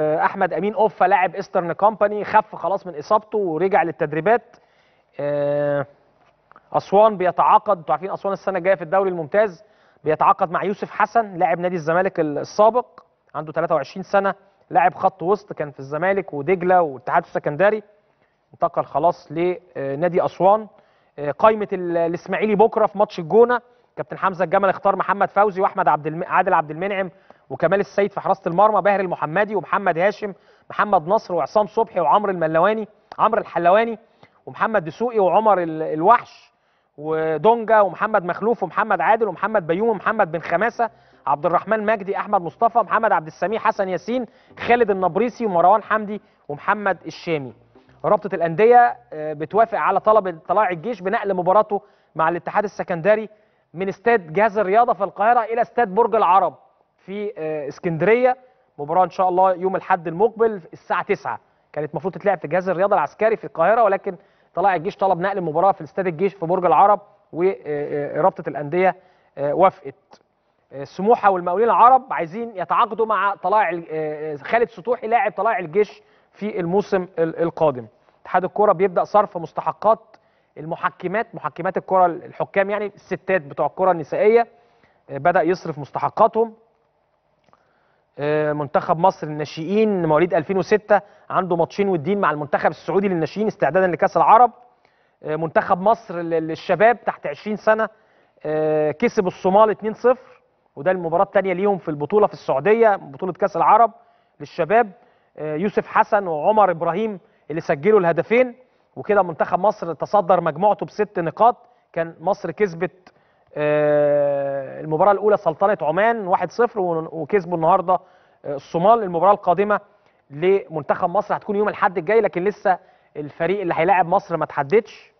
آه، احمد امين اوفا لاعب ايسترن كومباني خف خلاص من اصابته ورجع للتدريبات آه، اسوان بيتعاقد انتوا عارفين اسوان السنه الجايه في الدوري الممتاز بيتعاقد مع يوسف حسن لاعب نادي الزمالك السابق عنده 23 سنه لاعب خط وسط كان في الزمالك ودجله والاتحاد السكندري انتقل خلاص لنادي آه، اسوان قائمه الاسماعيلي بكره في ماتش الجونه كابتن حمزه الجمل اختار محمد فوزي واحمد عبد عادل عبد المنعم وكمال السيد في حراسه المرمى باهر المحمدي ومحمد هاشم محمد نصر وعصام صبحي وعمر الملواني عمرو الحلواني ومحمد دسوقي وعمر الوحش ودونجا ومحمد مخلوف ومحمد عادل ومحمد بيوم ومحمد بن خماسه عبد الرحمن مجدي احمد مصطفى محمد عبد السميع حسن ياسين خالد النبريسي ومروان حمدي ومحمد الشامي رابطه الانديه آه، بتوافق على طلب طلائع الجيش بنقل مباراته مع الاتحاد السكندري من استاد جهاز الرياضه في القاهره الى استاد برج العرب في آه، اسكندريه مباراه ان شاء الله يوم الاحد المقبل الساعه 9 كانت المفروض تتلعب في جهاز الرياضه العسكري في القاهره ولكن طلع الجيش طلب نقل المباراه في استاد الجيش في برج العرب ورابطه آه، آه، الانديه وافقت سموحه والمقاولين العرب عايزين يتعاقدوا مع طلائع خالد سطوحي لاعب طلائع الجيش في الموسم القادم اتحاد الكره بيبدا صرف مستحقات المحكمات محكمات الكره الحكام يعني الستات بتوع الكره النسائيه بدا يصرف مستحقاتهم آه، منتخب مصر الناشئين مواليد 2006 عنده ماتشين والدين مع المنتخب السعودي للناشئين استعدادا لكاس العرب آه، منتخب مصر للشباب تحت 20 سنه آه، كسب الصومال 2-0 وده المباراه الثانيه ليهم في البطوله في السعوديه بطوله كاس العرب للشباب يوسف حسن وعمر ابراهيم اللي سجلوا الهدفين وكده منتخب مصر تصدر مجموعته بست نقاط كان مصر كسبت المباراه الاولى سلطنه عمان 1-0 وكسبوا النهارده آه، الصومال المباراه القادمه لمنتخب مصر هتكون يوم الاحد الجاي لكن لسه الفريق اللي هيلاعب مصر ما تحددش